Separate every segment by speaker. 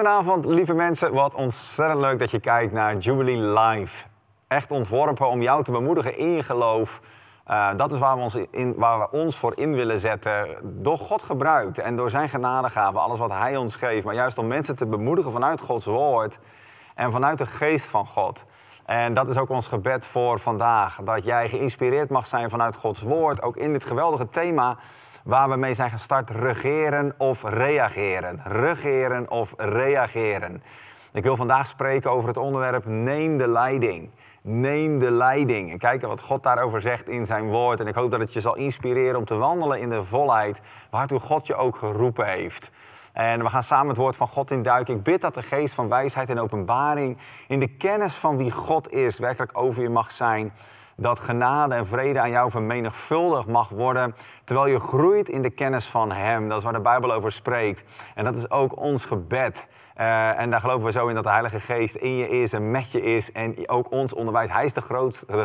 Speaker 1: Goedenavond, lieve mensen. Wat ontzettend leuk dat je kijkt naar Jubilee Live. Echt ontworpen om jou te bemoedigen in je geloof. Eh, dat is waar we, ons in, waar we ons voor in willen zetten. Door God gebruikt en door zijn genadegaven, alles wat hij ons geeft. Maar juist om mensen te bemoedigen vanuit Gods woord en vanuit de geest van God. En dat is ook ons gebed voor vandaag. Dat jij geïnspireerd mag zijn vanuit Gods woord. Ook in dit geweldige thema waar we mee zijn gestart, regeren of reageren. Regeren of reageren. Ik wil vandaag spreken over het onderwerp neem de leiding. Neem de leiding en kijken wat God daarover zegt in zijn woord. En ik hoop dat het je zal inspireren om te wandelen in de volheid waartoe God je ook geroepen heeft. En we gaan samen het woord van God induiken. Ik bid dat de geest van wijsheid en openbaring in de kennis van wie God is werkelijk over je mag zijn dat genade en vrede aan jou vermenigvuldigd mag worden, terwijl je groeit in de kennis van Hem. Dat is waar de Bijbel over spreekt. En dat is ook ons gebed. Eh, en daar geloven we zo in dat de Heilige Geest in je is en met je is. En ook ons onderwijs. Hij is de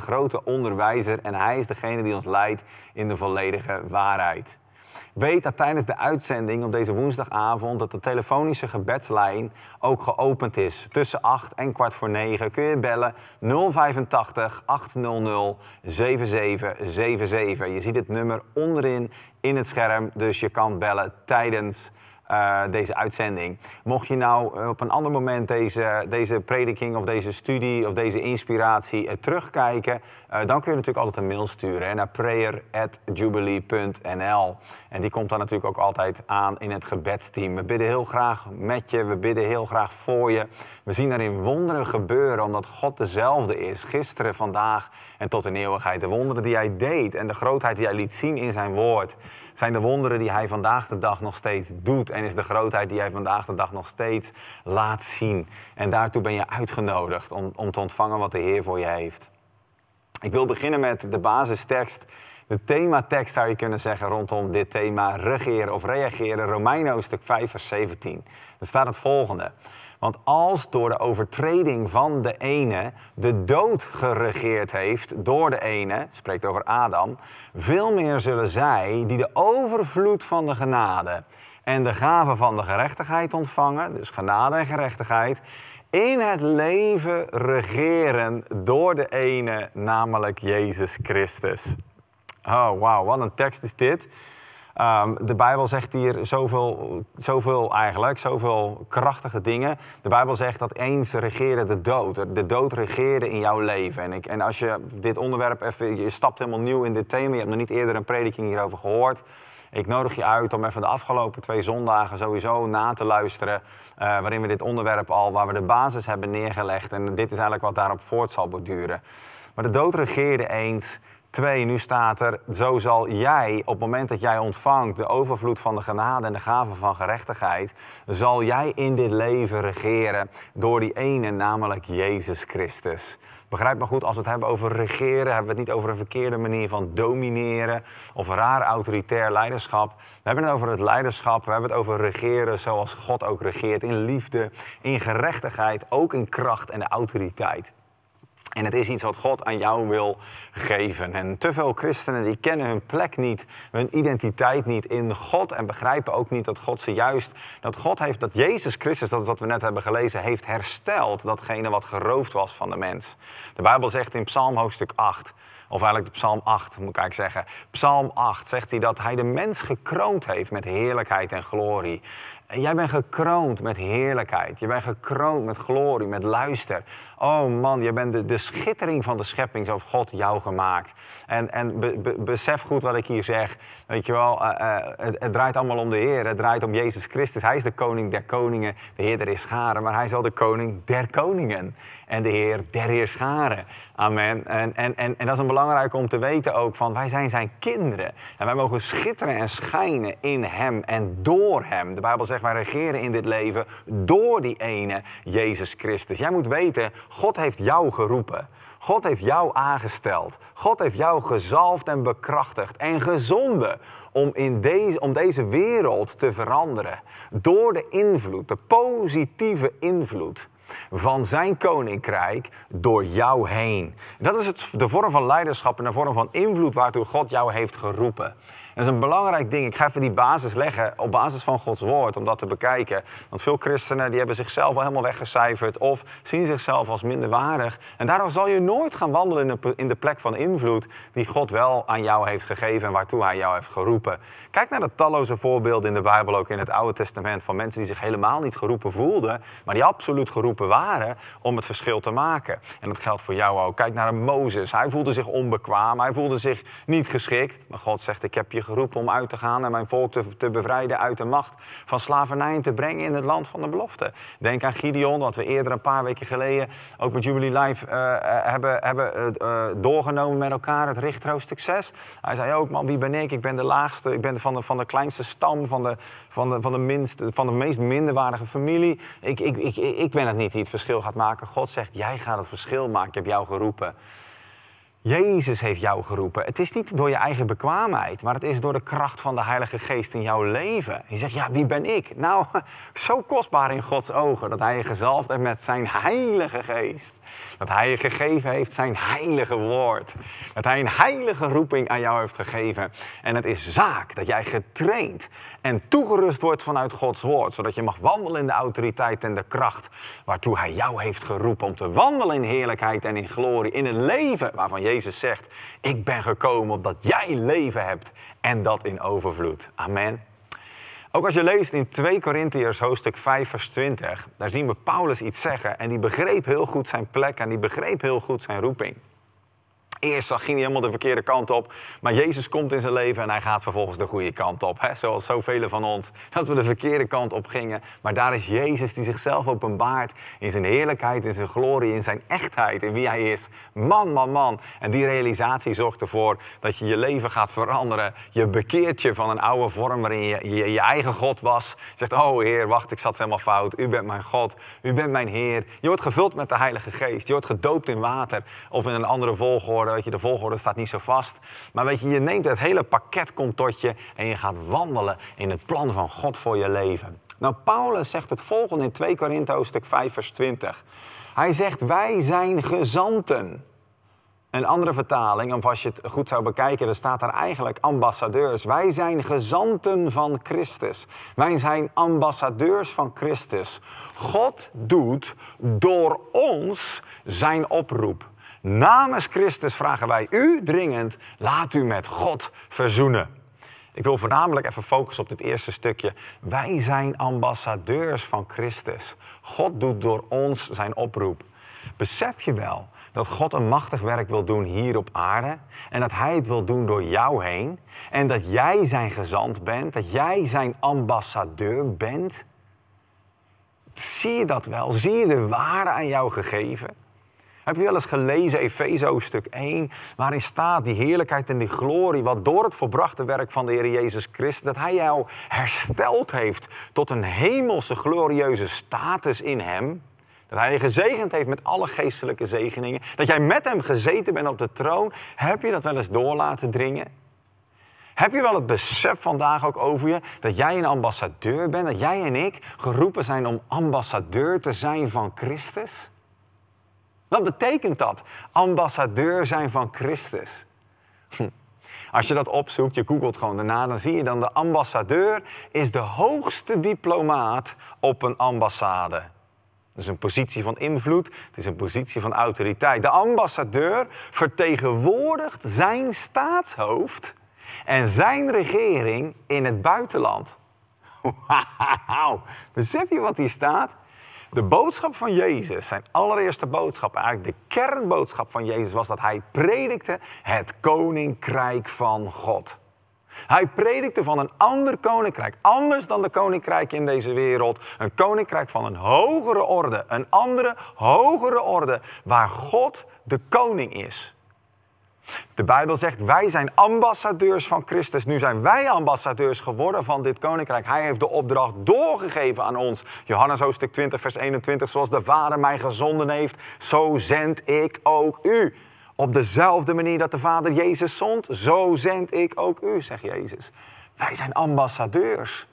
Speaker 1: grote onderwijzer en hij is degene die ons leidt in de volledige waarheid. Weet dat tijdens de uitzending op deze woensdagavond dat de telefonische gebedslijn ook geopend is. Tussen 8 en kwart voor 9 kun je bellen 085 800 7777. Je ziet het nummer onderin in het scherm, dus je kan bellen tijdens eh, deze uitzending. Mocht je nou eh, op een ander moment deze, deze prediking of deze studie of deze inspiratie eh, terugkijken, dan kun je natuurlijk altijd een mail sturen hè, naar prayer.jubilee.nl. En die komt dan natuurlijk ook altijd aan in het gebedsteam. We bidden heel graag met je, we bidden heel graag voor je. We zien daarin wonderen gebeuren, omdat God dezelfde is, gisteren, vandaag en tot in eeuwigheid. De wonderen die hij deed en de grootheid die hij liet zien in zijn woord zijn de wonderen die hij vandaag de dag nog steeds doet. En is de grootheid die hij vandaag de dag nog steeds laat zien. En daartoe ben je uitgenodigd om, om te ontvangen wat de Heer voor je heeft. Ik wil beginnen met de basistekst. De thematekst zou je kunnen zeggen rondom dit thema regeren of reageren. Romeinen hoofdstuk 5 vers 17. Daar staat het volgende. Want als door de overtreding van de ene de dood geregeerd heeft door de ene, spreekt over Adam, veel meer zullen zij die de overvloed van de genade en de gave van de gerechtigheid ontvangen, dus genade en gerechtigheid, in het leven regeren door de ene, namelijk Jezus Christus. Oh, wauw, wat een tekst is dit. Ehm, de Bijbel zegt hier zoveel, zoveel eigenlijk, zoveel krachtige dingen. De Bijbel zegt dat eens regeerde de dood. De dood regeerde in jouw leven. En, ik, en als je dit onderwerp even, je stapt helemaal nieuw in dit thema, je hebt nog niet eerder een prediking hierover gehoord. Ik nodig je uit om even de afgelopen twee zondagen sowieso na te luisteren. Eh, waarin we dit onderwerp al, waar we de basis hebben neergelegd. En dit is eigenlijk wat daarop voort zal borduren. Maar de dood regeerde eens. Twee, nu staat er, zo zal jij, op het moment dat jij ontvangt de overvloed van de genade en de gave van gerechtigheid, zal jij in dit leven regeren door die ene, namelijk Jezus Christus. Begrijp me goed, als we het hebben over regeren, hebben we het niet over een verkeerde manier van domineren of raar autoritair leiderschap. We hebben het over het leiderschap, we hebben het over regeren zoals God ook regeert, in liefde, in gerechtigheid, ook in kracht en autoriteit. En het is iets wat God aan jou wil geven. En te veel christenen die kennen hun plek niet, hun identiteit niet in God en begrijpen ook niet dat God ze juist, dat God heeft, dat Jezus Christus, dat is wat we net hebben gelezen, heeft hersteld datgene wat geroofd was van de mens. De Bijbel zegt in Psalm hoofdstuk 8, of eigenlijk de Psalm 8 moet ik eigenlijk zeggen. Psalm 8 zegt hij dat hij de mens gekroond heeft met heerlijkheid en glorie. En jij bent gekroond met heerlijkheid. Je bent gekroond met glorie, met luister. Oh man, je bent de, de schittering van de schepping, zo God jou gemaakt. En, en besef goed wat ik hier zeg. Weet je wel, eh, eh, het, het, draait allemaal om de Heer. Het draait om Jezus Christus. Hij is de koning der koningen, de Heer der is scharen. Maar hij is wel de koning der koningen en de Heer der Heerscharen. Amen. En, en, en, en dat is een belangrijke om te weten ook, van wij zijn zijn kinderen. En wij mogen schitteren en schijnen in hem en door hem. De Bijbel zegt, wij regeren in dit leven door die ene Jezus Christus. Jij moet weten, God heeft jou geroepen. God heeft jou aangesteld. God heeft jou gezalfd en bekrachtigd en gezonden om, in deze, om deze wereld te veranderen. Door de invloed, de positieve invloed van zijn koninkrijk door jou heen. Dat is het, de vorm van leiderschap en de vorm van invloed waartoe God jou heeft geroepen dat is een belangrijk ding. Ik ga even die basis leggen op basis van Gods woord, om dat te bekijken. Want veel christenen die hebben zichzelf al helemaal weggecijferd of zien zichzelf als minderwaardig. En daarom zal je nooit gaan wandelen in de plek van invloed die God wel aan jou heeft gegeven en waartoe hij jou heeft geroepen. Kijk naar de talloze voorbeelden in de Bijbel, ook in het Oude Testament, van mensen die zich helemaal niet geroepen voelden, maar die absoluut geroepen waren om het verschil te maken. En dat geldt voor jou ook. Kijk naar een Mozes. Hij voelde zich onbekwaam, hij voelde zich niet geschikt, maar God zegt: Ik heb je geroepen om uit te gaan en mijn volk te, te bevrijden uit de macht van slavernij en te brengen in het land van de belofte. Denk aan Gideon, wat we eerder een paar weken geleden ook met Jubilee Live eh, eh, hebben, hebben eh, doorgenomen met elkaar, het richtroostuk succes. Hij zei ook, man, wie ben ik? Ik ben de laagste, ik ben van de, van de kleinste stam, van de, van, de, van, de minst, van de meest minderwaardige familie. Ik, ik, ik, ik ben het niet die het verschil gaat maken. God zegt, jij gaat het verschil maken, ik heb jou geroepen. Jezus heeft jou geroepen. Het is niet door je eigen bekwaamheid, maar het is door de kracht van de Heilige Geest in jouw leven. Je zegt, ja, wie ben ik? Nou, zo kostbaar in Gods ogen dat Hij je gezalfd heeft met Zijn Heilige Geest. Dat Hij je gegeven heeft Zijn Heilige Woord. Dat Hij een heilige roeping aan jou heeft gegeven. En het is zaak dat jij getraind en toegerust wordt vanuit Gods Woord, zodat je mag wandelen in de autoriteit en de kracht waartoe Hij jou heeft geroepen om te wandelen in heerlijkheid en in glorie, in het leven waarvan Jezus Jezus zegt, ik ben gekomen omdat jij leven hebt en dat in overvloed. Amen. Ook als je leest in 2 Korintiërs hoofdstuk 5 vers 20, daar zien we Paulus iets zeggen en die begreep heel goed zijn plek en die begreep heel goed zijn roeping eerst zag, ging hij helemaal de verkeerde kant op. Maar Jezus komt in zijn leven en hij gaat vervolgens de goede kant op. Hè? Zoals zoveel van ons, dat we de verkeerde kant op gingen. Maar daar is Jezus die zichzelf openbaart in zijn heerlijkheid, in zijn glorie, in zijn echtheid, in wie hij is. Man, man, man. En die realisatie zorgt ervoor dat je je leven gaat veranderen. Je bekeert je van een oude vorm waarin je je, je eigen God was. Je zegt, oh Heer, wacht, ik zat helemaal fout. U bent mijn God, u bent mijn Heer. Je wordt gevuld met de Heilige Geest. Je wordt gedoopt in water of in een andere volgorde weet je, de volgorde staat niet zo vast. Maar weet je, je neemt het hele pakket komt tot je en je gaat wandelen in het plan van God voor je leven. Nou, Paulus zegt het volgende in 2 Korinthe hoofdstuk 5 vers 20. Hij zegt, wij zijn gezanten. Een andere vertaling, of als je het goed zou bekijken, dan staat daar eigenlijk ambassadeurs. Wij zijn gezanten van Christus. Wij zijn ambassadeurs van Christus. God doet door ons zijn oproep. Namens Christus vragen wij u dringend, laat u met God verzoenen. Ik wil voornamelijk even focussen op dit eerste stukje. Wij zijn ambassadeurs van Christus. God doet door ons zijn oproep. Besef je wel dat God een machtig werk wil doen hier op aarde en dat Hij het wil doen door jou heen en dat jij zijn gezant bent, dat jij zijn ambassadeur bent? Zie je dat wel? Zie je de waarde aan jou gegeven? Heb je wel eens gelezen Efeze stuk 1, waarin staat die heerlijkheid en die glorie, wat door het volbrachte werk van de Heer Jezus Christus, dat Hij jou hersteld heeft tot een hemelse glorieuze status in Hem. Dat Hij je gezegend heeft met alle geestelijke zegeningen. Dat jij met Hem gezeten bent op de troon. Heb je dat wel eens door laten dringen? Heb je wel het besef vandaag ook over je dat jij een ambassadeur bent? Dat jij en ik geroepen zijn om ambassadeur te zijn van Christus? Wat betekent dat? Ambassadeur zijn van Christus. Hm. Als je dat opzoekt, je googelt gewoon daarna, dan zie je dan de ambassadeur is de hoogste diplomaat op een ambassade. Dat is een positie van invloed, het is een positie van autoriteit. De ambassadeur vertegenwoordigt zijn staatshoofd en zijn regering in het buitenland. Wauw, besef je wat hier staat? De boodschap van Jezus, zijn allereerste boodschap, eigenlijk de kernboodschap van Jezus was dat hij predikte het koninkrijk van God. Hij predikte van een ander koninkrijk, anders dan de koninkrijken in deze wereld. Een koninkrijk van een hogere orde, een andere hogere orde, waar God de koning is. De Bijbel zegt, wij zijn ambassadeurs van Christus. Nu zijn wij ambassadeurs geworden van dit koninkrijk. Hij heeft de opdracht doorgegeven aan ons. Johannes hoofdstuk 20, vers 21. Zoals de Vader mij gezonden heeft, zo zend ik ook u. Op dezelfde manier dat de Vader Jezus zond, zo zend ik ook u, zegt Jezus. Wij zijn ambassadeurs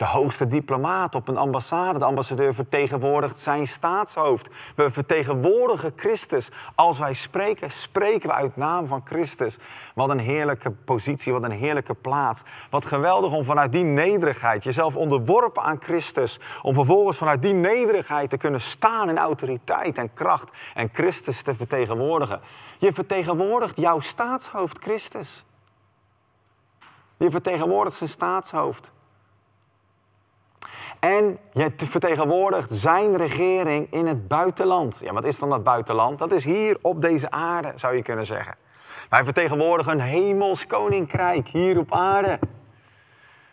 Speaker 1: de hoogste diplomaat op een ambassade. De ambassadeur vertegenwoordigt zijn staatshoofd. We vertegenwoordigen Christus. Als wij spreken, spreken we uit naam van Christus. Wat een heerlijke positie, wat een heerlijke plaats. Wat geweldig om vanuit die nederigheid jezelf onderworpen aan Christus. Om vervolgens vanuit die nederigheid te kunnen staan in autoriteit en kracht en Christus te vertegenwoordigen. Je vertegenwoordigt jouw staatshoofd, Christus. Je vertegenwoordigt zijn staatshoofd. En je vertegenwoordigt zijn regering in het buitenland. Ja, wat is dan dat buitenland? Dat is hier op deze aarde, zou je kunnen zeggen. Wij vertegenwoordigen een hemels koninkrijk hier op aarde.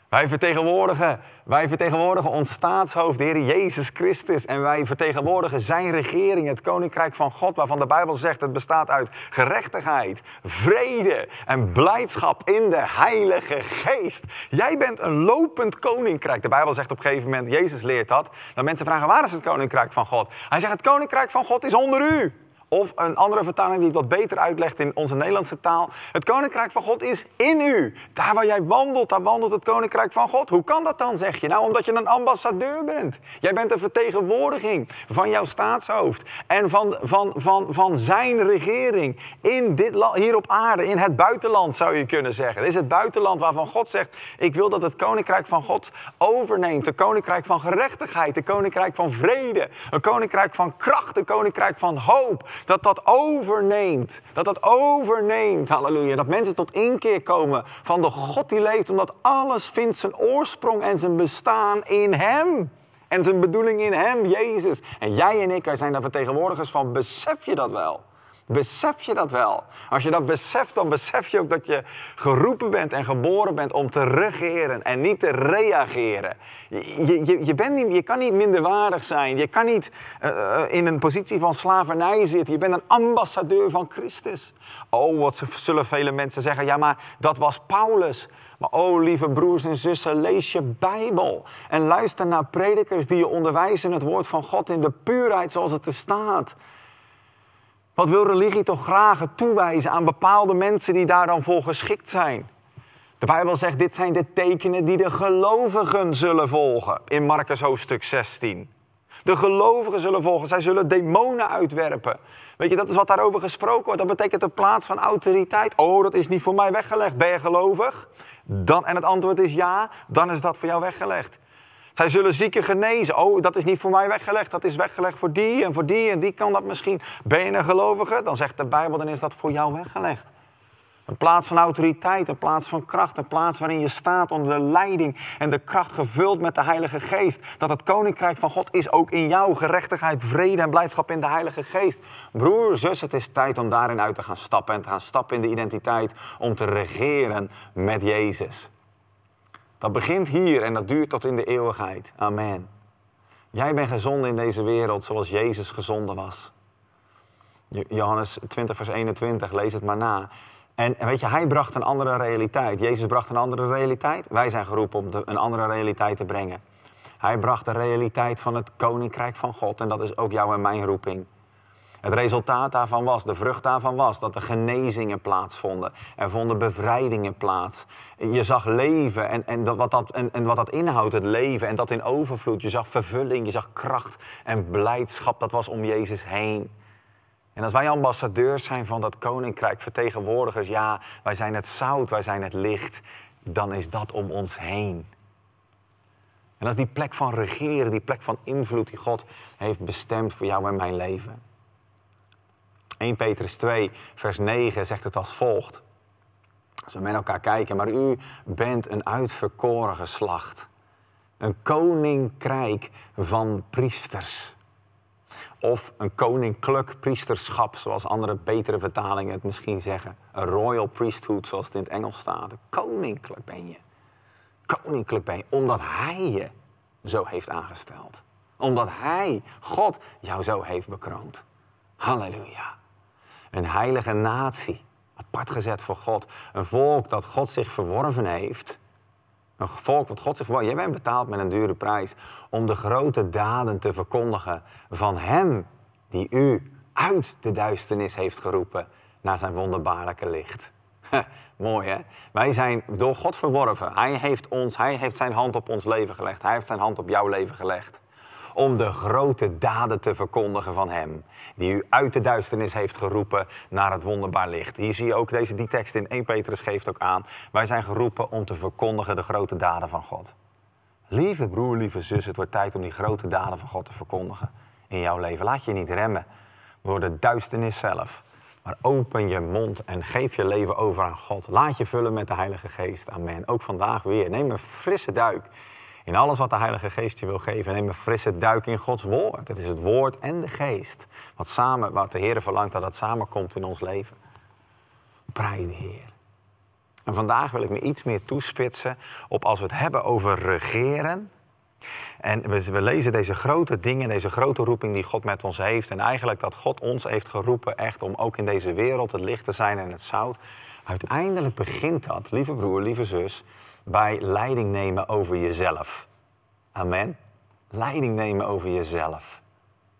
Speaker 1: Wij vertegenwoordigen, wij vertegenwoordigen ons staatshoofd, de Heer Jezus Christus. En wij vertegenwoordigen zijn regering, het Koninkrijk van God, waarvan de Bijbel zegt het bestaat uit gerechtigheid, vrede en blijdschap in de Heilige Geest. Jij bent een lopend Koninkrijk. De Bijbel zegt op een gegeven moment, Jezus leert dat, dat mensen vragen waar is het Koninkrijk van God? Hij zegt het Koninkrijk van God is onder u. Of een andere vertaling die het wat beter uitlegt in onze Nederlandse taal. Het koninkrijk van God is in u. Daar waar jij wandelt, daar wandelt het koninkrijk van God. Hoe kan dat dan, zeg je? Nou, omdat je een ambassadeur bent. Jij bent een vertegenwoordiging van jouw staatshoofd. En van, van, van, van zijn regering. In dit hier op aarde, in het buitenland zou je kunnen zeggen. Het is het buitenland waarvan God zegt: Ik wil dat het koninkrijk van God overneemt. Een koninkrijk van gerechtigheid, een koninkrijk van vrede, een koninkrijk van kracht, een koninkrijk van hoop dat dat overneemt. Dat dat overneemt, halleluja. Dat mensen tot inkeer komen van de God die leeft, omdat alles vindt zijn oorsprong en zijn bestaan in Hem. En zijn bedoeling in Hem, Jezus. En jij en ik, wij zijn daar vertegenwoordigers van. Besef je dat wel? Besef je dat wel? Als je dat beseft, dan besef je ook dat je geroepen bent en geboren bent om te regeren en niet te reageren. Je, je, je, bent niet, je kan niet minderwaardig zijn. Je kan niet eh, eh, in een positie van slavernij zitten. Je bent een ambassadeur van Christus. Oh, wat zullen vele mensen zeggen. Ja, maar dat was Paulus. Maar oh, lieve broers en zussen, lees je Bijbel. En luister naar predikers die je onderwijzen het woord van God in de puurheid zoals het er staat. Wat wil religie toch graag het toewijzen aan bepaalde mensen die daar dan voor geschikt zijn? De Bijbel zegt, dit zijn de tekenen die de gelovigen zullen volgen in Marcus hoofdstuk 16. De gelovigen zullen volgen, zij zullen demonen uitwerpen. Weet je, dat is wat daarover gesproken wordt. Dat betekent de plaats van autoriteit. Oh, dat is niet voor mij weggelegd. Ben je gelovig? Dan, en het antwoord is ja, dan is dat voor jou weggelegd. Zij zullen zieken genezen. Oh, dat is niet voor mij weggelegd, dat is weggelegd voor die en voor die en die kan dat misschien. Ben je een gelovige? Dan zegt de Bijbel, dan is dat voor jou weggelegd. Een plaats van autoriteit, een plaats van kracht, een plaats waarin je staat onder de leiding en de kracht gevuld met de Heilige Geest. Dat het Koninkrijk van God is ook in jou, gerechtigheid, vrede en blijdschap in de Heilige Geest. Broer, zus, het is tijd om daarin uit te gaan stappen en te gaan stappen in de identiteit om te regeren met Jezus. Dat begint hier en dat duurt tot in de eeuwigheid. Amen. Jij bent gezonden in deze wereld zoals Jezus gezonden was. Johannes 20, vers 21, lees het maar na. En weet je, hij bracht een andere realiteit. Jezus bracht een andere realiteit. Wij zijn geroepen om een andere realiteit te brengen. Hij bracht de realiteit van het koninkrijk van God. En dat is ook jouw en mijn roeping. Het resultaat daarvan was, de vrucht daarvan was, dat er genezingen plaatsvonden. Er vonden bevrijdingen plaats. Je zag leven en, en, wat dat, en, en wat dat inhoudt, het leven. En dat in overvloed. Je zag vervulling, je zag kracht en blijdschap. Dat was om Jezus heen. En als wij ambassadeurs zijn van dat koninkrijk, vertegenwoordigers, ja, wij zijn het zout, wij zijn het licht, dan is dat om ons heen. En als die plek van regeren, die plek van invloed die God heeft bestemd voor jou en mijn leven. 1 Petrus 2, vers 9 zegt het als volgt. Als we met elkaar kijken, maar u bent een uitverkoren geslacht. Een koninkrijk van priesters. Of een koninklijk priesterschap, zoals andere betere vertalingen het misschien zeggen. Een royal priesthood, zoals het in het Engels staat. Koninklijk ben je. Koninklijk ben je, omdat Hij je zo heeft aangesteld. Omdat Hij, God, jou zo heeft bekroond. Halleluja. Een heilige natie, apart gezet voor God. Een volk dat God zich verworven heeft. Een volk wat God zich verworven Jij bent betaald met een dure prijs om de grote daden te verkondigen van Hem die u uit de duisternis heeft geroepen naar zijn wonderbaarlijke licht. Mooi hè? Wij zijn door God verworven. Hij heeft ons, hij heeft zijn hand op ons leven gelegd. Hij heeft zijn hand op jouw leven gelegd om de grote daden te verkondigen van Hem, die u uit de duisternis heeft geroepen naar het wonderbaar licht. Hier zie je ook deze die tekst in 1 Petrus geeft ook aan. Wij zijn geroepen om te verkondigen de grote daden van God. Lieve broer, lieve zus, het wordt tijd om die grote daden van God te verkondigen in jouw leven. Laat je niet remmen door de duisternis zelf. Maar open je mond en geef je leven over aan God. Laat je vullen met de Heilige Geest. Amen. Ook vandaag weer. Neem een frisse duik in alles wat de Heilige Geest je wil geven. Neem een frisse duik in Gods woord. Het is het woord en de geest. Wat, samen, wat de Heer verlangt dat dat samenkomt in ons leven. Prijs de Heer. En vandaag wil ik me iets meer toespitsen op als we het hebben over regeren. En we, we, lezen deze grote dingen, deze grote roeping die God met ons heeft. En eigenlijk dat God ons heeft geroepen echt om ook in deze wereld het licht te zijn en het zout. Uiteindelijk begint dat, lieve broer, lieve zus, bij leiding nemen over jezelf. Amen. Leiding nemen over jezelf.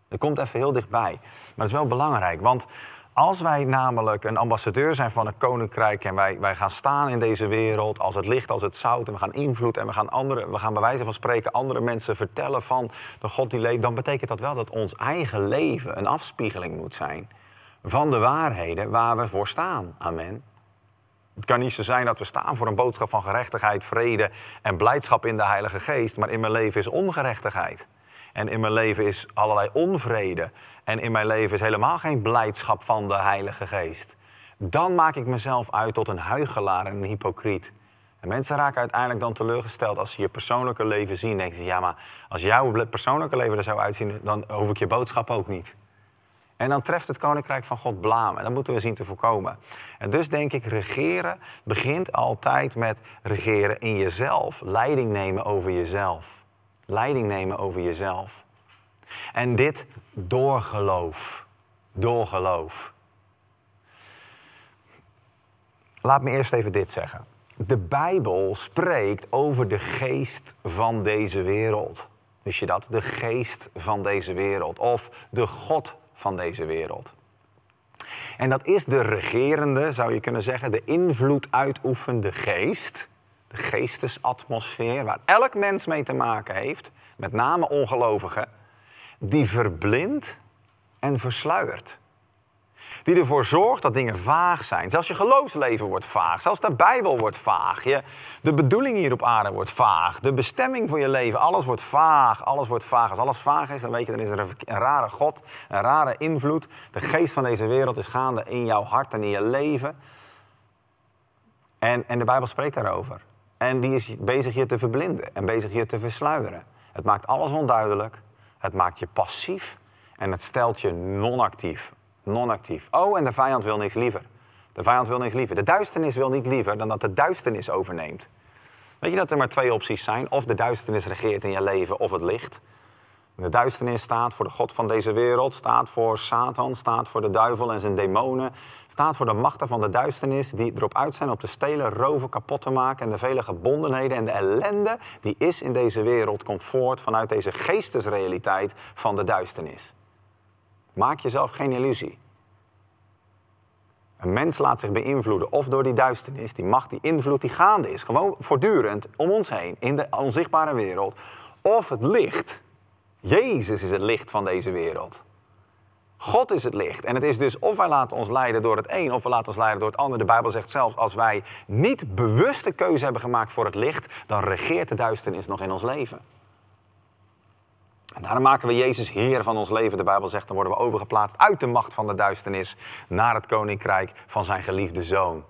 Speaker 1: Dat komt even heel dichtbij. Maar dat is wel belangrijk, want als wij namelijk een ambassadeur zijn van een koninkrijk en wij, wij gaan staan in deze wereld als het licht, als het zout en we gaan invloed en we gaan, andere, we gaan bij wijze van spreken andere mensen vertellen van de God die leeft, dan betekent dat wel dat ons eigen leven een afspiegeling moet zijn van de waarheden waar we voor staan. Amen. Het kan niet zo zijn dat we staan voor een boodschap van gerechtigheid, vrede en blijdschap in de Heilige Geest, maar in mijn leven is ongerechtigheid. En in mijn leven is allerlei onvrede. En in mijn leven is helemaal geen blijdschap van de Heilige Geest. Dan maak ik mezelf uit tot een huigelaar en een hypocriet. En mensen raken uiteindelijk dan teleurgesteld als ze je persoonlijke leven zien. Denken ze, ja, maar als jouw persoonlijke leven er zou uitzien, dan hoef ik je boodschap ook niet. En dan treft het koninkrijk van God blamen. Dat moeten we zien te voorkomen. En dus denk ik, regeren begint altijd met regeren in jezelf. Leiding nemen over jezelf. Leiding nemen over jezelf. En dit door geloof. Door geloof. Laat me eerst even dit zeggen. De Bijbel spreekt over de geest van deze wereld. Wist je dat? De geest van deze wereld. Of de God van deze wereld. En dat is de regerende, zou je kunnen zeggen, de invloed uitoefende geest. De geestesatmosfeer waar elk mens mee te maken heeft, met name ongelovigen, die verblindt en versluiert. Die ervoor zorgt dat dingen vaag zijn. Zelfs je geloofsleven wordt vaag. Zelfs de Bijbel wordt vaag. Je, de bedoeling hier op aarde wordt vaag. De bestemming voor je leven. Alles wordt vaag. Alles wordt vaag. Als alles vaag is, dan weet je, dan is er een, rare God. Een rare invloed. De geest van deze wereld is gaande in jouw hart en in je leven. En, en de Bijbel spreekt daarover. En die is bezig je te verblinden en bezig je te versluieren. Het maakt alles onduidelijk. Het maakt je passief en het stelt je non-actief non-actief. Oh, en de vijand wil niks liever. De vijand wil niks liever. De duisternis wil niet liever dan dat de duisternis overneemt. Weet je dat er maar twee opties zijn? Of de duisternis regeert in je leven, of het licht. De duisternis staat voor de God van deze wereld, staat voor Satan, staat voor de duivel en zijn demonen, staat voor de machten van de duisternis die erop uit zijn om te stelen, roven, kapot te maken en de vele gebondenheden en de ellende die is in deze wereld komt voort vanuit deze geestesrealiteit van de duisternis. Maak jezelf geen illusie. Een mens laat zich beïnvloeden of door die duisternis, die macht, die invloed die gaande is, gewoon voortdurend om ons heen, in de onzichtbare wereld, of het licht. Jezus is het licht van deze wereld. God is het licht. En het is dus of wij laten ons leiden door het een of we laten ons leiden door het ander. De Bijbel zegt zelfs als wij niet bewuste keuze hebben gemaakt voor het licht, dan regeert de duisternis nog in ons leven. En daarom maken we Jezus Heer van ons leven. De Bijbel zegt, dan worden we overgeplaatst uit de macht van de duisternis naar het koninkrijk van zijn geliefde zoon.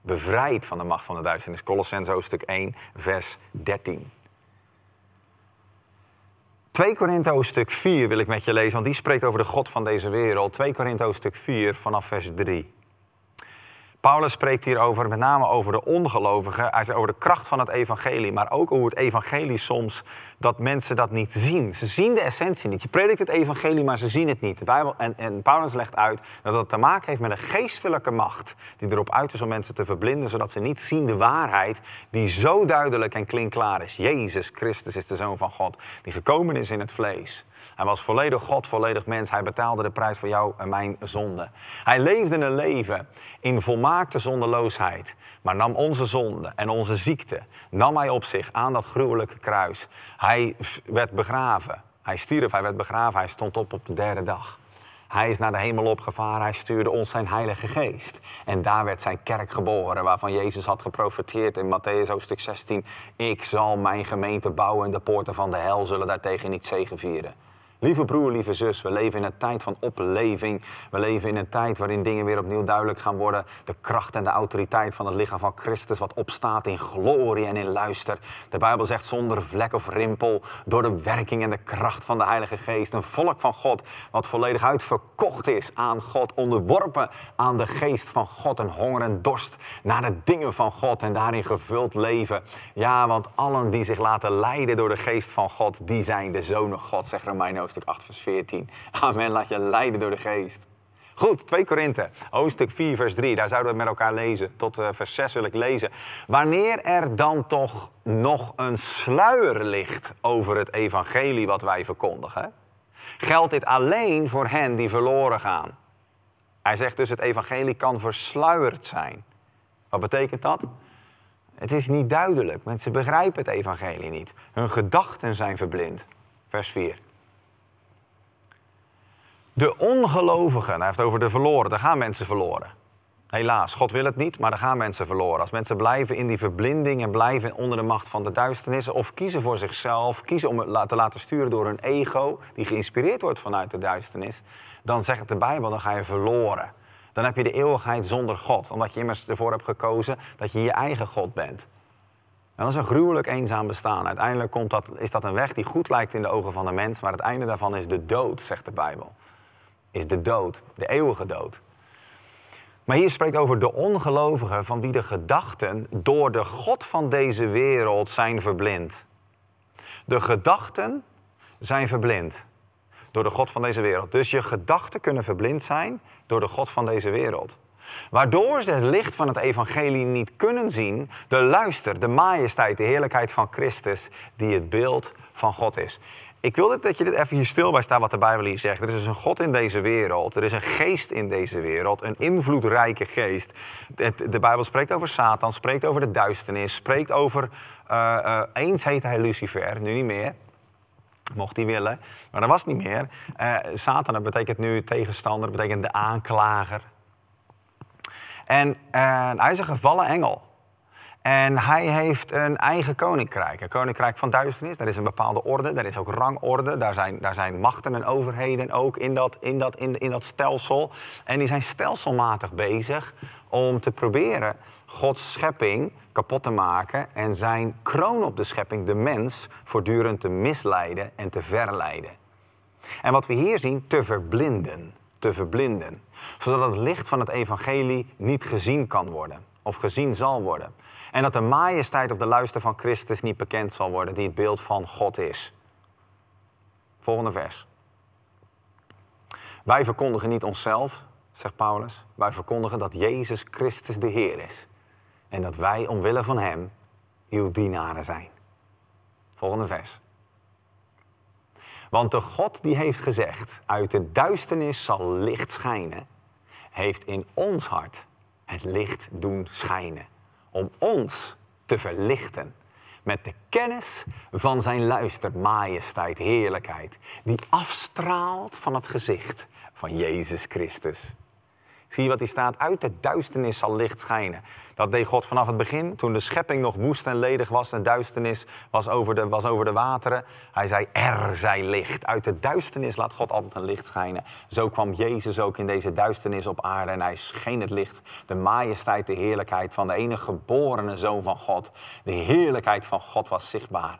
Speaker 1: Bevrijd van de macht van de duisternis. Colossens hoofdstuk 1, vers 13. 2 Korinthe hoofdstuk 4 wil ik met je lezen, want die spreekt over de God van deze wereld. 2 Korinthe hoofdstuk 4 vanaf vers 3. Paulus spreekt hierover met name over de ongelovigen, hij zegt over de kracht van het evangelie, maar ook over het evangelie soms dat mensen dat niet zien. Ze zien de essentie niet. Je predikt het evangelie, maar ze zien het niet. De Bijbel, en, en Paulus legt uit dat dat te maken heeft met een geestelijke macht die erop uit is om mensen te verblinden, zodat ze niet zien de waarheid die zo duidelijk en klinkklaar is. Jezus Christus is de Zoon van God, die gekomen is in het vlees. Hij was volledig God, volledig mens. Hij betaalde de prijs voor jou en mijn zonde. Hij leefde een leven in volmaakte zondeloosheid, maar nam onze zonde en onze ziekte, nam hij op zich aan dat gruwelijke kruis. Hij werd begraven. Hij stierf, hij werd begraven, hij stond op op de derde dag. Hij is naar de hemel opgevaren, hij stuurde ons zijn heilige geest. En daar werd zijn kerk geboren, waarvan Jezus had geprofeteerd in Matthäus hoofdstuk 16. Ik zal mijn gemeente bouwen en de poorten van de hel zullen daartegen niet zegenvieren. Lieve broer, lieve zus, we leven in een tijd van opleving. We leven in een tijd waarin dingen weer opnieuw duidelijk gaan worden. De kracht en de autoriteit van het lichaam van Christus, wat opstaat in glorie en in luister. De Bijbel zegt zonder vlek of rimpel, door de werking en de kracht van de Heilige Geest. Een volk van God, wat volledig uitverkocht is aan God, onderworpen aan de geest van God. Een honger en dorst naar de dingen van God en daarin gevuld leven. Ja, want allen die zich laten leiden door de geest van God, die zijn de zonen God, zegt Romeinen hoofdstuk 8, vers 14. Amen, laat je leiden door de geest. Goed, 2 Korinthe, hoofdstuk 4, vers 3. Daar zouden we met elkaar lezen. Tot eh, vers 6 wil ik lezen. Wanneer er dan toch nog een sluier ligt over het evangelie wat wij verkondigen, geldt dit alleen voor hen die verloren gaan. Hij zegt dus het evangelie kan versluierd zijn. Wat betekent dat? Het is niet duidelijk. Mensen begrijpen het evangelie niet. Hun gedachten zijn verblind. Vers 4. De ongelovigen, hij heeft over de verloren, daar gaan mensen verloren. Helaas, God wil het niet, maar er gaan mensen verloren. Als mensen blijven in die verblinding en blijven onder de macht van de duisternis, of kiezen voor zichzelf, kiezen om te laten sturen door hun ego, die geïnspireerd wordt vanuit de duisternis, dan zegt de Bijbel, dan ga je verloren. Dan heb je de eeuwigheid zonder God, omdat je immers ervoor hebt gekozen dat je je eigen God bent. En dat is een gruwelijk eenzaam bestaan. Uiteindelijk komt dat, is dat een weg die goed lijkt in de ogen van de mens, maar het einde daarvan is de dood, zegt de Bijbel is de dood, de eeuwige dood. Maar hier spreekt over de ongelovigen van wie de gedachten door de God van deze wereld zijn verblind. De gedachten zijn verblind door de God van deze wereld. Dus je gedachten kunnen verblind zijn door de God van deze wereld. Waardoor ze het licht van het evangelie niet kunnen zien, de luister, de majesteit, de heerlijkheid van Christus, die het beeld van God is ik wil dat je dit even hier stil bij staat wat de Bijbel hier zegt. Er is dus een God in deze wereld. Er is een geest in deze wereld. Een invloedrijke geest. De, Bijbel spreekt over Satan, spreekt over de duisternis, spreekt over. Eh, eh, eens heet hij Lucifer, nu niet meer. Mocht hij willen, maar dat was niet meer. Uh, Satan, dat betekent nu tegenstander, dat betekent de aanklager. En hij is een gevallen engel. En hij heeft een eigen koninkrijk, een koninkrijk van duisternis. Daar is een bepaalde orde, daar is ook rangorde, daar zijn, daar zijn machten en overheden ook in dat, in, dat, in, in dat stelsel. En die zijn stelselmatig bezig om te proberen Gods schepping kapot te maken en zijn kroon op de schepping, de mens, voortdurend te misleiden en te verleiden. En wat we hier zien, te verblinden, te verblinden, zodat het licht van het evangelie niet gezien kan worden of gezien zal worden. En dat de majesteit of de luister van Christus niet bekend zal worden, die het beeld van God is. Volgende vers. Wij verkondigen niet onszelf, zegt Paulus. Wij verkondigen dat Jezus Christus de Heer is. En dat wij omwille van Hem uw dienaren zijn. Volgende vers. Want de God die heeft gezegd, uit de duisternis zal licht schijnen, heeft in ons hart het licht doen schijnen om ons te verlichten met de kennis van zijn luister, majesteit, heerlijkheid, die afstraalt van het gezicht van Jezus Christus. Zie je wat hier staat? Uit de duisternis zal licht schijnen. Dat deed God vanaf het begin, toen de schepping nog woest en ledig was en duisternis was over, de, was over de wateren. Hij zei, er zij licht. Uit de duisternis laat God altijd een licht schijnen. Zo kwam Jezus ook in deze duisternis op aarde en hij scheen het licht. De majesteit, de heerlijkheid van de enige geborene Zoon van God. De heerlijkheid van God was zichtbaar.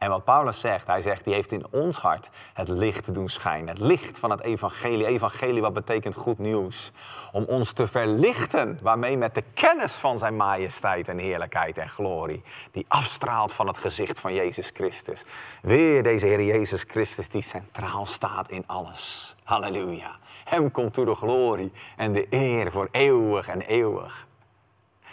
Speaker 1: En wat Paulus zegt, hij zegt, die heeft in ons hart het licht doen schijnen. Het licht van het evangelie. Evangelie, wat betekent goed nieuws? Om ons te verlichten, waarmee met de kennis van zijn majesteit en heerlijkheid en glorie, die afstraalt van het gezicht van Jezus Christus. Weer deze Heer Jezus Christus die centraal staat in alles. Halleluja. Hem komt toe de glorie en de eer voor eeuwig en eeuwig.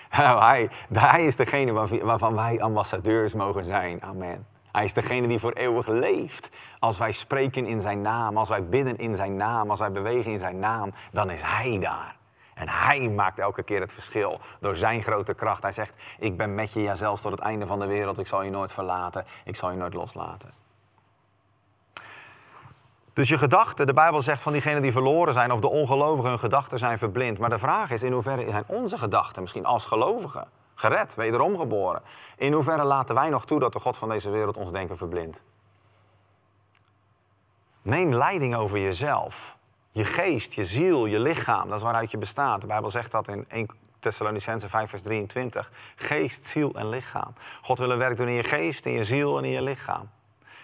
Speaker 1: Hij, hij is degene waarvan wij ambassadeurs mogen zijn. Amen. Hij is degene die voor eeuwig leeft. Als wij spreken in zijn naam, als wij bidden in zijn naam, als wij bewegen in zijn naam, dan is hij daar. En hij maakt elke keer het verschil door zijn grote kracht. Hij zegt, ik ben met je, ja zelfs tot het einde van de wereld. Ik zal je nooit verlaten, ik zal je nooit loslaten. Dus je gedachten, de Bijbel zegt van diegenen die verloren zijn of de ongelovigen, hun gedachten zijn verblind. Maar de vraag is in hoeverre zijn onze gedachten, misschien als gelovigen, gered, wederom geboren. In hoeverre laten wij nog toe dat de God van deze wereld ons denken verblindt? Neem leiding over jezelf. Je geest, je ziel, je lichaam, dat is waaruit je bestaat. De Bijbel zegt dat in 1 Thessalonicense 5, vers 23. Geest, ziel en lichaam. God wil een werk doen in je geest, in je ziel en in je lichaam.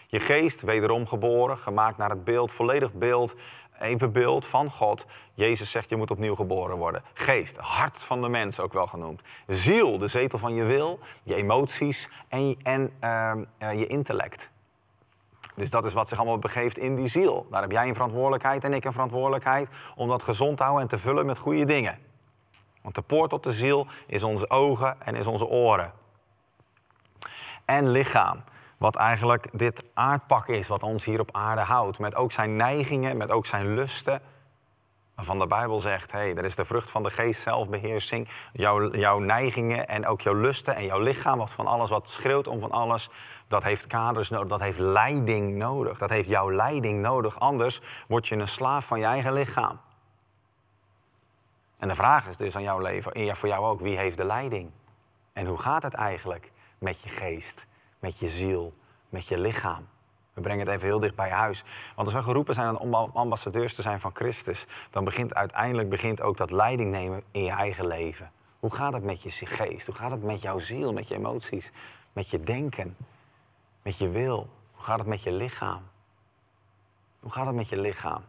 Speaker 1: Je geest, wederom geboren, gemaakt naar het beeld, volledig beeld evenbeeld van God. Jezus zegt je moet opnieuw geboren worden. Geest, hart van de mens ook wel genoemd. Ziel, de zetel van je wil, je emoties en, en ehm, eh, je intellect. Dus dat is wat zich allemaal begeeft in die ziel. Daar heb jij een verantwoordelijkheid en ik een verantwoordelijkheid om dat gezond te houden en te vullen met goede dingen. Want de poort tot de ziel is onze ogen en is onze oren. En lichaam. Wat eigenlijk dit aardpak is, wat ons hier op aarde houdt. Met ook zijn neigingen, met ook zijn lusten. Waarvan de Bijbel zegt, hé, hey, dat is de vrucht van de geest, zelfbeheersing. Jouw, jouw neigingen en ook jouw lusten en jouw lichaam, wat van alles, wat schreeuwt om van alles. Dat heeft kaders nodig, dat heeft leiding nodig. Dat heeft jouw leiding nodig, anders word je een slaaf van je eigen lichaam. En de vraag is dus aan jouw leven, en voor jou ook, wie heeft de leiding? En hoe gaat het eigenlijk met je geest? met je ziel, met je lichaam. We brengen het even heel dicht bij huis. Want als we geroepen zijn om ambassadeurs te zijn van Christus, dan begint uiteindelijk begint ook dat leiding nemen in je eigen leven. Hoe gaat het met je geest? Hoe gaat het met jouw ziel, met je emoties, met je denken, met je wil? Hoe gaat het met je lichaam? Hoe gaat het met je lichaam?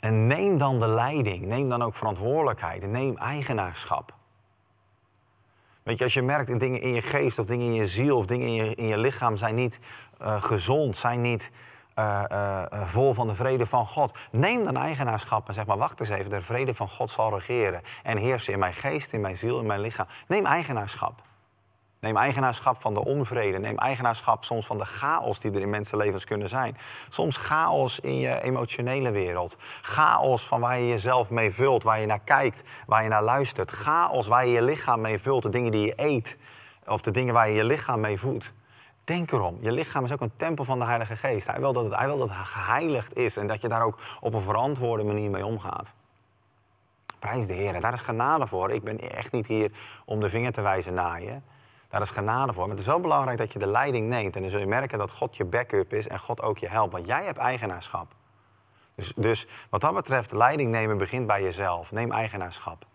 Speaker 1: En neem dan de leiding, neem dan ook verantwoordelijkheid neem eigenaarschap. Weet je, als je merkt dingen in je geest of dingen in je ziel of dingen in je, in je lichaam zijn niet eh, gezond, zijn niet eh, eh, vol van de vrede van God. Neem dan eigenaarschap en zeg maar, wacht eens even, de vrede van God zal regeren en heersen in mijn geest, in mijn ziel, in mijn lichaam. Neem eigenaarschap. Neem eigenaarschap van de onvrede. Neem eigenaarschap soms van de chaos die er in mensenlevens kunnen zijn. Soms chaos in je emotionele wereld. Chaos van waar je jezelf mee vult, waar je naar kijkt, waar je naar luistert. Chaos waar je je lichaam mee vult, de dingen die je eet of de dingen waar je je lichaam mee voedt. Denk erom, je lichaam is ook een tempel van de Heilige Geest. Hij wil dat het, hij wil dat het geheiligd is en dat je daar ook op een verantwoorde manier mee omgaat. Prijs de Heer, daar is genade voor. Ik ben echt niet hier om de vinger te wijzen naar je. Daar is genade voor. Maar het is wel belangrijk dat je de leiding neemt. En dan zul je merken dat God je backup is en God ook je helpt. Want jij hebt eigenaarschap. Dus, dus wat dat betreft, leiding nemen begint bij jezelf. Neem eigenaarschap.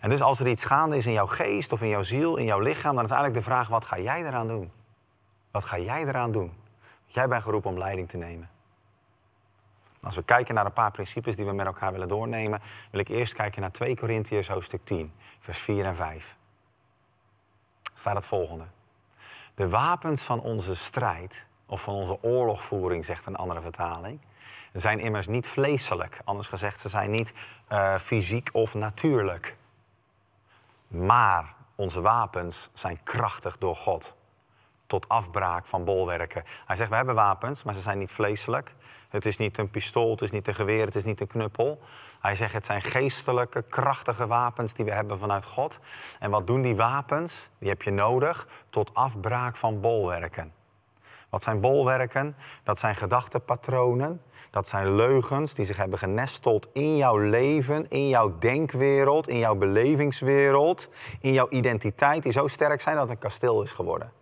Speaker 1: En dus als er iets gaande is in jouw geest of in jouw ziel, in jouw lichaam, dan is eigenlijk de vraag: wat ga jij eraan doen? Wat ga jij eraan doen? Jij bent geroepen om leiding te nemen. Als we kijken naar een paar principes die we met elkaar willen doornemen, wil ik eerst kijken naar 2 Korintiërs hoofdstuk 10, vers 4 en 5 staat het volgende. De wapens van onze strijd, of van onze oorlogvoering, zegt een andere vertaling, zijn immers niet vleeselijk. Anders gezegd, ze zijn niet eh, fysiek of natuurlijk. Maar onze wapens zijn krachtig door God. Tot afbraak van bolwerken. Hij zegt, we hebben wapens, maar ze zijn niet vleeselijk. Het is niet een pistool, het is niet een geweer, het is niet een knuppel. Hij zegt het zijn geestelijke, krachtige wapens die we hebben vanuit God. En wat doen die wapens? Die heb je nodig tot afbraak van bolwerken. Wat zijn bolwerken? Dat zijn gedachtepatronen. Dat zijn leugens die zich hebben genesteld in jouw leven, in jouw denkwereld, in jouw belevingswereld, in jouw identiteit, die zo sterk zijn dat het een kasteel is geworden.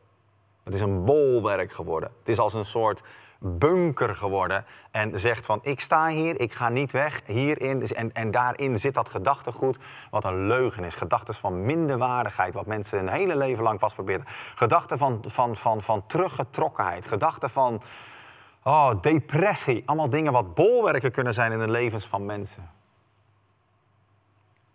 Speaker 1: Het is een bolwerk geworden. Het is als een soort bunker geworden. En zegt van ik sta hier, ik ga niet weg. Hierin, en, en daarin zit dat gedachtegoed wat een leugen is. Gedachten van minderwaardigheid, wat mensen hun hele leven lang vast proberen. Gedachten van, van, van, van teruggetrokkenheid. Gedachten van oh, depressie. Allemaal dingen wat bolwerken kunnen zijn in de levens van mensen.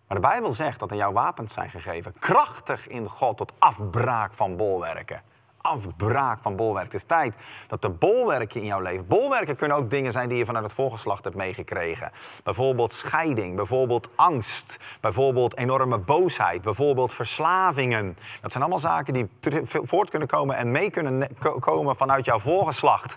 Speaker 1: Maar de Bijbel zegt dat aan jou wapens zijn gegeven. Krachtig in God tot afbraak van bolwerken afbraak van bolwerk. Het is tijd dat de bolwerken in jouw leven. Bolwerken kunnen ook dingen zijn die je vanuit het voorgeslacht hebt meegekregen. Bijvoorbeeld scheiding, bijvoorbeeld angst, bijvoorbeeld enorme boosheid, bijvoorbeeld verslavingen. Dat zijn allemaal zaken die voort kunnen komen en mee kunnen komen vanuit jouw voorgeslacht.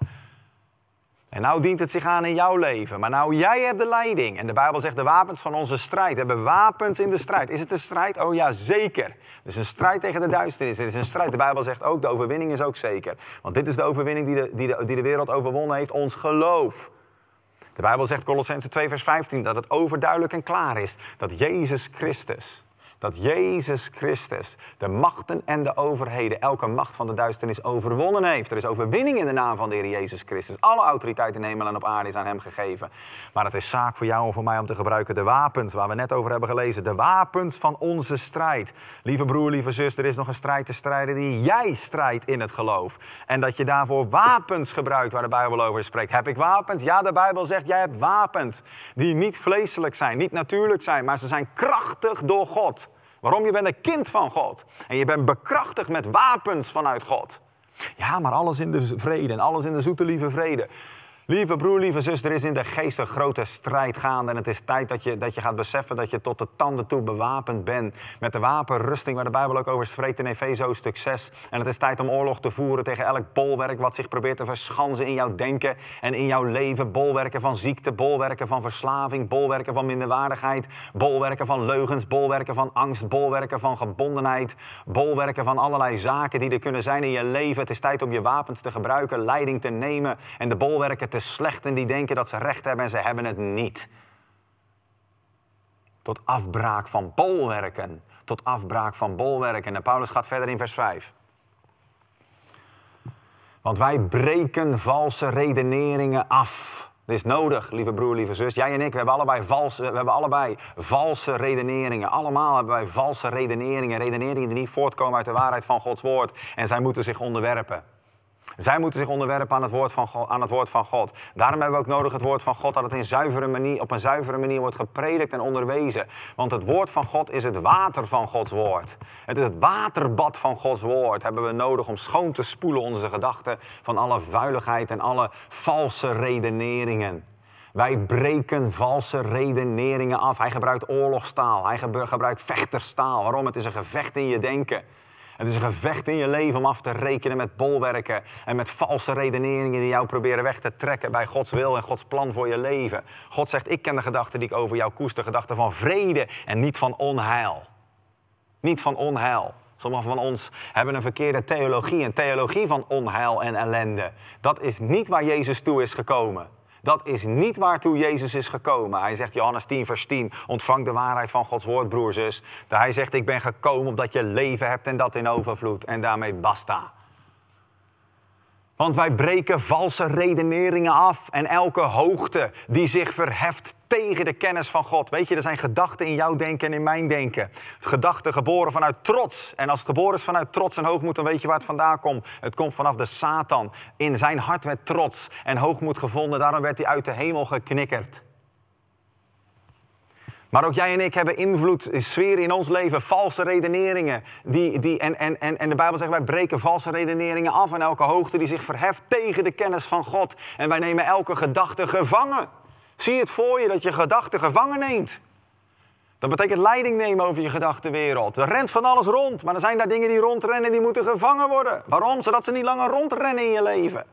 Speaker 1: En nou dient het zich aan in jouw leven. Maar nou, jij hebt de leiding. En de Bijbel zegt de wapens van onze strijd. We hebben wapens in de strijd. Is het een strijd? Oh ja, zeker. is een strijd tegen de duisternis. Er is een strijd. De Bijbel zegt ook, de overwinning is ook zeker. Want dit is de overwinning die de, die de, die de wereld overwonnen heeft. Ons geloof. De Bijbel zegt, Colossense 2 vers 15, dat het overduidelijk en klaar is. Dat Jezus Christus dat Jezus Christus de machten en de overheden, elke macht van de duisternis overwonnen heeft. Er is overwinning in de naam van de Heer Jezus Christus. Alle autoriteit in hemel en op aarde is aan hem gegeven. Maar het is zaak voor jou en voor mij om te gebruiken de wapens waar we net over hebben gelezen. De wapens van onze strijd. Lieve broer, lieve zus, er is nog een strijd te strijden die jij strijdt in het geloof. En dat je daarvoor wapens gebruikt waar de Bijbel over spreekt. Heb ik wapens? Ja, de Bijbel zegt jij hebt wapens die niet vleeselijk zijn, niet natuurlijk zijn, maar ze zijn krachtig door God Waarom? Je bent een kind van God. En je bent bekrachtigd met wapens vanuit God. Ja, maar alles in de vrede en alles in de zoete lieve vrede. Lieve broer, lieve zus, er is in de geest een grote strijd gaande. En het is tijd dat je, dat je gaat beseffen dat je tot de tanden toe bewapend bent. Met de wapenrusting waar de Bijbel ook over spreekt in Efeze stuk 6. En het is tijd om oorlog te voeren tegen elk bolwerk wat zich probeert te verschansen in jouw denken en in jouw leven. Bolwerken van ziekte, bolwerken van verslaving, bolwerken van minderwaardigheid, bolwerken van leugens, bolwerken van angst, bolwerken van gebondenheid, bolwerken van allerlei zaken die er kunnen zijn in je leven. Het is tijd om je wapens te gebruiken, leiding te nemen en de bolwerken de slechten die denken dat ze recht hebben en ze hebben het niet. Tot afbraak van bolwerken. Tot afbraak van bolwerken. En Paulus gaat verder in vers 5. Want wij breken valse redeneringen af. Dit is nodig, lieve broer, lieve zus. Jij en ik, we hebben allebei valse, we hebben allebei valse redeneringen. Allemaal hebben wij valse redeneringen. Redeneringen die niet voortkomen uit de waarheid van Gods woord. En zij moeten zich onderwerpen. Zij moeten zich onderwerpen aan het, woord van God, aan het woord van God. Daarom hebben we ook nodig het woord van God dat het in zuivere manier, op een zuivere manier wordt gepredikt en onderwezen. Want het woord van God is het water van Gods woord. Het is het waterbad van Gods woord. Hebben we nodig om schoon te spoelen onze gedachten van alle vuiligheid en alle valse redeneringen. Wij breken valse redeneringen af. Hij gebruikt oorlogstaal. Hij gebruikt vechterstaal. Waarom? Het is een gevecht in je denken. Het is een gevecht in je leven om af te rekenen met bolwerken en met valse redeneringen die jou proberen weg te trekken bij Gods wil en Gods plan voor je leven. God zegt, ik ken de gedachten die ik over jou koester, gedachten van vrede en niet van onheil. Niet van onheil. Sommigen van ons hebben een verkeerde theologie, een theologie van onheil en ellende. Dat is niet waar Jezus toe is gekomen. Dat is niet waartoe Jezus is gekomen. Hij zegt, Johannes 10, vers 10, ontvang de waarheid van Gods woord, broers. Hij zegt, ik ben gekomen omdat je leven hebt en dat in overvloed. En daarmee basta. Want wij breken valse redeneringen af en elke hoogte die zich verheft tegen de kennis van God. Weet je, er zijn gedachten in jouw denken en in mijn denken. Gedachten geboren vanuit trots. En als het geboren is vanuit trots en hoogmoed, dan weet je waar het vandaan komt. Het komt vanaf de Satan. In zijn hart werd trots en hoogmoed gevonden. Daarom werd hij uit de hemel geknikkerd. Maar ook jij en ik hebben invloed, sfeer in ons leven, valse redeneringen. Die, die, en, en, en, en de Bijbel zegt, wij breken valse redeneringen af aan elke hoogte die zich verheft tegen de kennis van God. En wij nemen elke gedachte gevangen. Zie het voor je dat je gedachten gevangen neemt. Dat betekent leiding nemen over je gedachtenwereld. Er rent van alles rond, maar er zijn daar dingen die rondrennen die moeten gevangen worden. Waarom? Zodat ze niet langer rondrennen in je leven.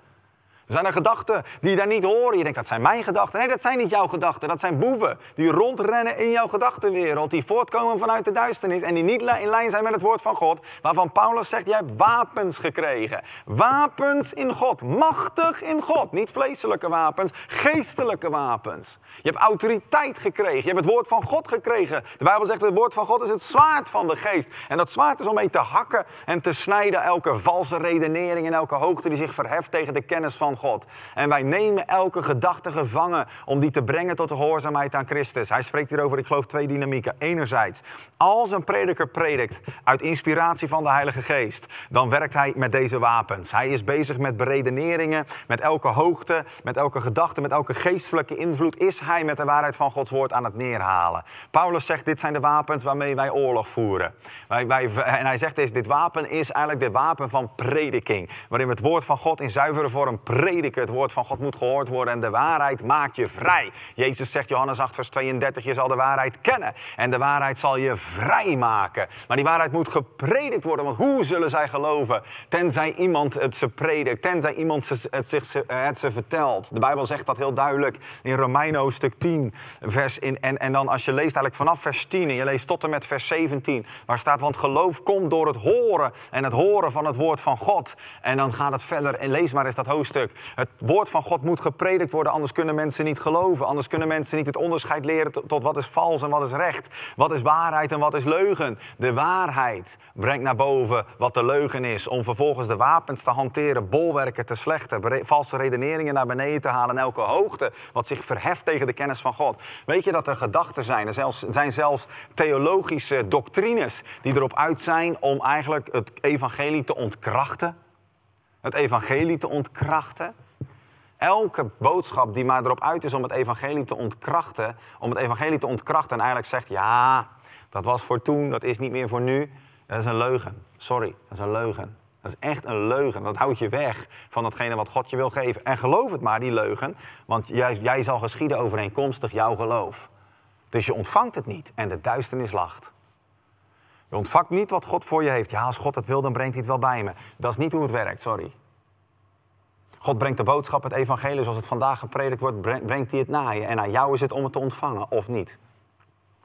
Speaker 1: Er zijn er gedachten die je daar niet horen. Je denkt, dat zijn mijn gedachten. Nee, dat zijn niet jouw gedachten. Dat zijn boeven die rondrennen in jouw gedachtenwereld. Die voortkomen vanuit de duisternis en die niet in lijn zijn met het woord van God. Waarvan Paulus zegt, jij hebt wapens gekregen. Wapens in God. Machtig in God. Niet vleeselijke wapens, geestelijke wapens. Je hebt autoriteit gekregen. Je hebt het woord van God gekregen. De Bijbel zegt, het woord van God is het zwaard van de geest. En dat zwaard is om mee te hakken en te snijden elke valse redenering en elke hoogte die zich verheft tegen de kennis van God. En wij nemen elke gedachte gevangen om die te brengen tot de gehoorzaamheid aan Christus. Hij spreekt hierover, ik geloof, twee dynamieken. Enerzijds, als een prediker predikt uit inspiratie van de Heilige Geest, dan werkt hij met deze wapens. Hij is bezig met beredeneringen, met elke hoogte, met elke gedachte, met elke geestelijke invloed is hij met de waarheid van Gods woord aan het neerhalen. Paulus zegt, dit zijn de wapens waarmee wij oorlog voeren. Wij, wij, en hij zegt, dit wapen is eigenlijk de wapen van prediking, waarin we het woord van God in zuivere vorm prediken het woord van God moet gehoord worden en de waarheid maakt je vrij. Jezus zegt, Johannes 8, vers 32, je zal de waarheid kennen en de waarheid zal je vrij maken. Maar die waarheid moet gepredikt worden, want hoe zullen zij geloven? Tenzij iemand het ze predikt, tenzij iemand het, zich, het ze vertelt. De Bijbel zegt dat heel duidelijk in Romeinen hoofdstuk 10, vers in, en, en dan als je leest eigenlijk vanaf vers 10 en je leest tot en met vers 17, waar staat, want geloof komt door het horen en het horen van het woord van God. En dan gaat het verder en lees maar eens dat hoofdstuk. Het woord van God moet gepredikt worden, anders kunnen mensen niet geloven. Anders kunnen mensen niet het onderscheid leren tot wat is vals en wat is recht. Wat is waarheid en wat is leugen. De waarheid brengt naar boven wat de leugen is. Om vervolgens de wapens te hanteren, bolwerken te slechten, valse redeneringen naar beneden te halen. En elke hoogte wat zich verheft tegen de kennis van God. Weet je dat er gedachten zijn? Er zelfs, zijn zelfs theologische doctrines die erop uit zijn om eigenlijk het evangelie te ontkrachten het evangelie te ontkrachten. Elke boodschap die maar erop uit is om het evangelie te ontkrachten, om het evangelie te ontkrachten en eigenlijk zegt, ja, dat was voor toen, dat is niet meer voor nu, dat is een leugen. Sorry, dat is een leugen. Dat is echt een leugen. Dat houdt je weg van datgene wat God je wil geven. En geloof het maar, die leugen, want jij, jij zal geschieden overeenkomstig jouw geloof. Dus je ontvangt het niet en de duisternis lacht. Je ontvangt niet wat God voor je heeft. Ja, als God het wil, dan brengt hij het wel bij me. Dat is niet hoe het werkt, sorry. God brengt de boodschap, het evangelie, zoals het vandaag gepredikt wordt, brengt hij het naar je. En aan jou is het om het te ontvangen, of niet.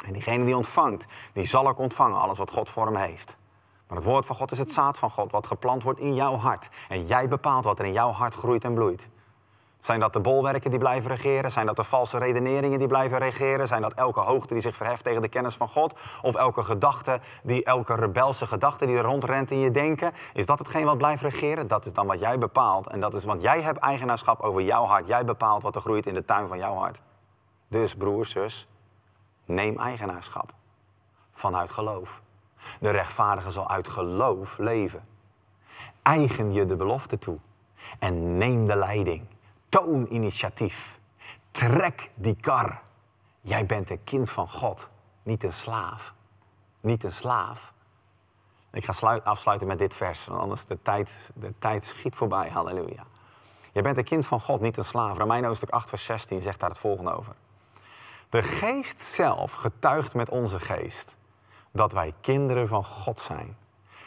Speaker 1: En diegene die ontvangt, die zal ook ontvangen alles wat God voor hem heeft. Maar het woord van God is het zaad van God, wat geplant wordt in jouw hart. En jij bepaalt wat er in jouw hart groeit en bloeit. Zijn dat de bolwerken die blijven regeren? Zijn dat de valse redeneringen die blijven regeren? Zijn dat elke hoogte die zich verheft tegen de kennis van God? Of elke gedachte, die, elke rebelse gedachte die er rondrent in je denken? Is dat hetgeen wat blijft regeren? Dat is dan wat jij bepaalt. En dat is, want jij hebt eigenaarschap over jouw hart. Jij bepaalt wat er groeit in de tuin van jouw hart. Dus broers, zus, neem eigenaarschap. Vanuit geloof. De rechtvaardige zal uit geloof leven. Eigen je de belofte toe. En neem de leiding. Toon initiatief. Trek die kar. Jij bent een kind van God, niet een slaaf. Niet een slaaf. Ik ga afsluiten met dit vers, want anders de tijd, de tijd schiet voorbij. Halleluja. Je bent een kind van God, niet een slaaf. Romein hoofdstuk 8, vers 16 zegt daar het volgende over. De geest zelf getuigt met onze geest dat wij kinderen van God zijn.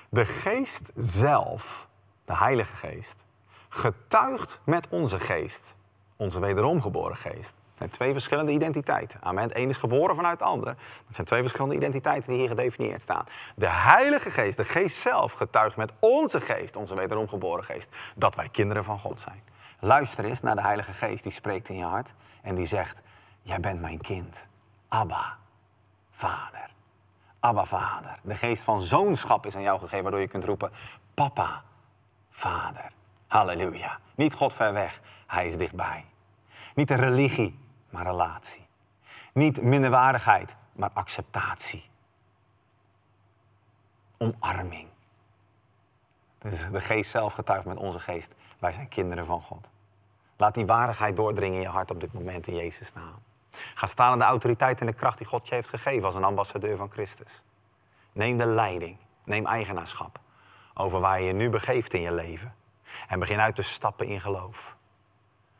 Speaker 1: De geest zelf, de Heilige Geest, getuigt met onze geest, onze wederomgeboren geest. Het zijn twee verschillende identiteiten. Amen. Het een is geboren vanuit het ander. Het zijn twee verschillende identiteiten die hier gedefinieerd staan. De Heilige Geest, de Geest zelf, getuigt met onze geest, onze wederomgeboren geest, dat wij kinderen van God zijn. Luister eens naar de Heilige Geest die spreekt in je hart en die zegt: Jij bent mijn kind. Abba, Vader. Abba, Vader. De geest van zoonschap is aan jou gegeven, waardoor je kunt roepen: Papa, Vader. Halleluja. Niet God ver weg, Hij is dichtbij. Niet een religie, maar relatie. Niet minderwaardigheid, maar acceptatie. Omarming. Dus de geest zelf getuigt met onze geest. Wij zijn kinderen van God. Laat die waardigheid doordringen in je hart op dit moment in Jezus' naam. Ga staan aan de autoriteit en de kracht die God je heeft gegeven als een ambassadeur van Christus. Neem de leiding. Neem eigenaarschap over waar je je nu begeeft in je leven. En begin uit te stappen in geloof.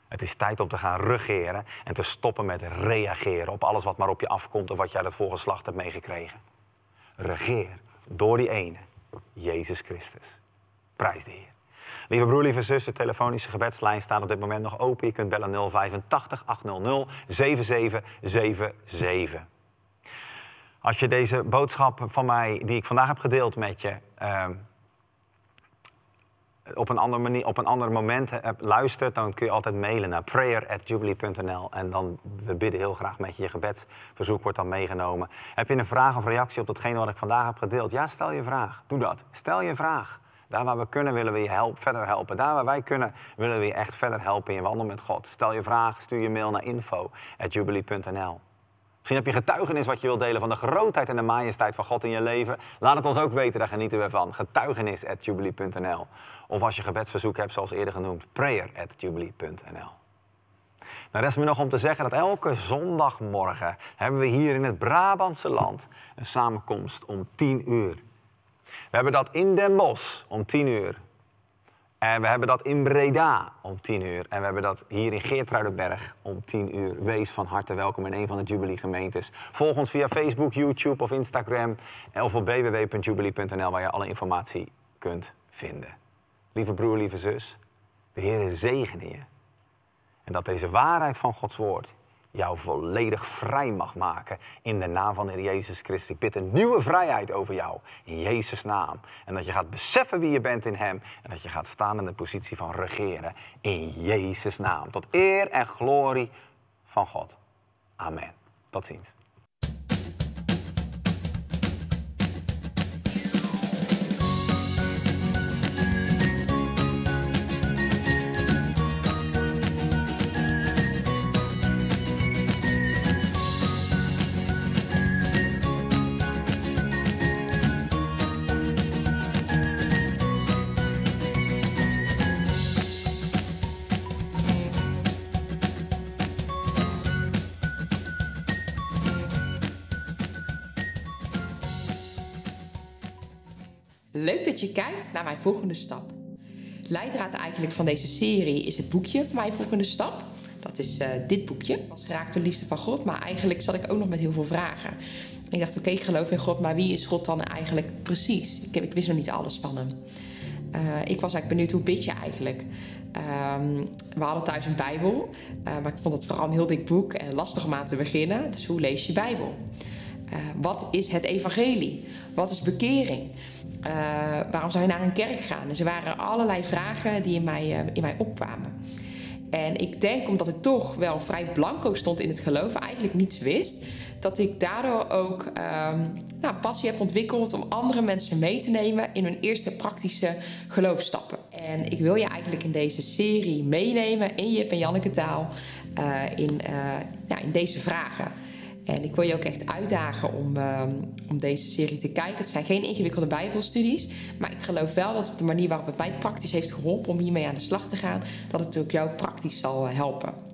Speaker 1: Het is tijd om te gaan regeren en te stoppen met reageren op alles wat maar op je afkomt of wat jij dat voorgeslacht hebt meegekregen. Regeer door die ene, Jezus Christus. Prijs de Heer. Lieve broer, lieve zus, de telefonische gebedslijn staat op dit moment nog open. Je kunt bellen 085 800 7777. Als je deze boodschap van mij, die ik vandaag heb gedeeld met je, ehm, op een, andere manier, op een ander moment hebt, luistert, dan kun je altijd mailen naar prayer.jubilee.nl. En dan, we bidden heel graag met je. Je gebedsverzoek wordt dan meegenomen. Heb je een vraag of reactie op datgene wat ik vandaag heb gedeeld? Ja, stel je vraag. Doe dat. Stel je vraag. Daar waar we kunnen, willen we je help, verder helpen. Daar waar wij kunnen, willen we je echt verder helpen in je wandel met God. Stel je vraag, stuur je mail naar info.jubilee.nl. Misschien heb je getuigenis wat je wilt delen van de grootheid en de majesteit van God in je leven. Laat het ons ook weten, daar genieten we van. Getuigenis.jubilee.nl Of als je gebedsverzoek hebt, zoals eerder genoemd, jubilee.nl. dan nou, rest me nog om te zeggen dat elke zondagmorgen hebben we hier in het Brabantse land een samenkomst om 10 uur. We hebben dat in Den Bosch om 10 uur. En we hebben dat in Breda om 10 uur. En we hebben dat hier in Geertruidenberg om 10 uur. Wees van harte welkom in een van de Jubilee gemeentes. Volg ons via Facebook, YouTube of Instagram. Of op www.jubilee.nl waar je alle informatie kunt vinden. Lieve broer, lieve zus, de Heer zegene je. En dat deze waarheid van Gods woord jou volledig vrij mag maken. In de naam van de Heer Jezus Christus. Ik bid een nieuwe vrijheid over jou. In Jezus' naam. En dat je gaat beseffen wie je bent in Hem. En dat je gaat staan in de positie van regeren. In Jezus' naam. Tot eer en glorie van God. Amen. Tot ziens.
Speaker 2: je kijkt naar mijn volgende stap. Leidraad eigenlijk van deze serie is het boekje van mijn volgende stap. Dat is eh, dit boekje. Ik was geraakt door liefde van God, maar eigenlijk zat ik ook nog met heel veel vragen. ik dacht, oké, ik geloof in God, maar wie is God dan eigenlijk precies? Ik, heb, ik wist nog niet alles van hem. Eh, ik was eigenlijk benieuwd hoe bid je eigenlijk. Ehm, we hadden thuis een Bijbel, eh, maar ik vond het vooral een heel dik boek en lastig om aan te beginnen. Dus hoe lees je Bijbel? wat is het evangelie? Wat is bekering? Eh, waarom zou je naar een kerk gaan? Dus er waren allerlei vragen die in mij, eh, in mij opkwamen. En ik denk omdat ik toch wel vrij blanco stond in het geloof, eigenlijk niets wist, dat ik daardoor ook ehm, nou, passie heb ontwikkeld om andere mensen mee te nemen in hun eerste praktische geloofstappen. En ik wil je eigenlijk in deze serie meenemen in Jip en Janneke taal eh, in, in deze vragen. En ik wil je ook echt uitdagen om, ehm, om deze serie te kijken. Het zijn geen ingewikkelde Bijbelstudies. Maar ik geloof wel dat op de manier waarop het mij praktisch heeft geholpen om hiermee aan de slag te gaan, dat het ook jou praktisch zal eh, helpen.